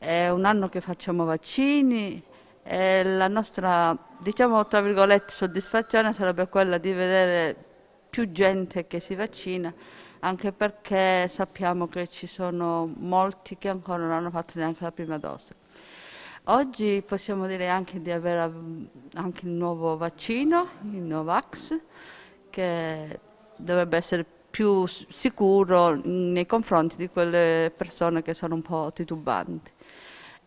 è un anno che facciamo vaccini e la nostra, diciamo tra virgolette, soddisfazione sarebbe quella di vedere più gente che si vaccina, anche perché sappiamo che ci sono molti che ancora non hanno fatto neanche la prima dose. Oggi possiamo dire anche di avere mm, anche il nuovo vaccino, il Novax, che dovrebbe essere più più sicuro nei confronti di quelle persone che sono un po' titubanti.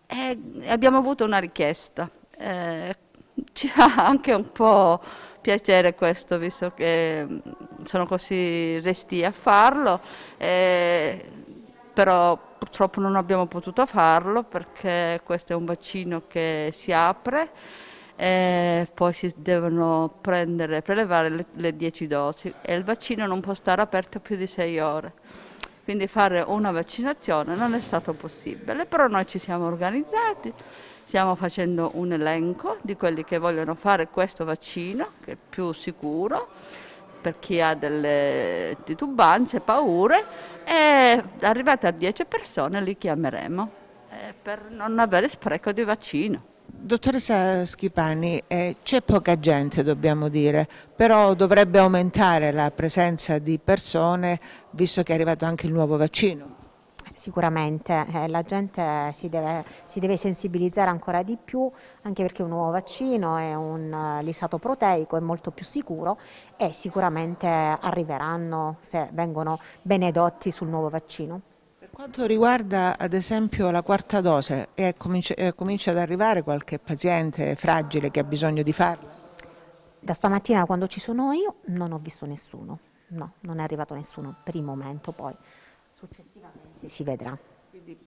E abbiamo avuto una richiesta, eh, ci fa anche un po' piacere questo visto che mm, sono così resti a farlo, eh, però purtroppo non abbiamo potuto farlo perché questo è un vaccino che si apre e poi si devono prendere, prelevare le, le 10 dosi e il vaccino non può stare aperto più di 6 ore. Quindi fare una vaccinazione non è stato possibile, però noi ci siamo organizzati, stiamo facendo un elenco di quelli che vogliono fare questo vaccino, che è più sicuro per chi ha delle titubanze, paure, e arrivate a 10 persone li chiameremo eh, per non avere spreco di vaccino. Dottoressa Schipani, eh, c'è poca gente dobbiamo dire, però dovrebbe aumentare la presenza di persone visto che è arrivato anche il nuovo vaccino. Sicuramente, eh, la gente si deve, si deve, sensibilizzare ancora di più, anche perché un nuovo vaccino è un uh, lisato proteico, è molto più sicuro e sicuramente arriveranno se vengono benedotti sul nuovo vaccino quanto riguarda ad esempio la quarta dose, eh, comincia, comincia ad arrivare qualche paziente fragile che ha bisogno di farla? Da stamattina quando ci sono io non ho visto nessuno, no, non è arrivato nessuno per il momento poi, successivamente si vedrà.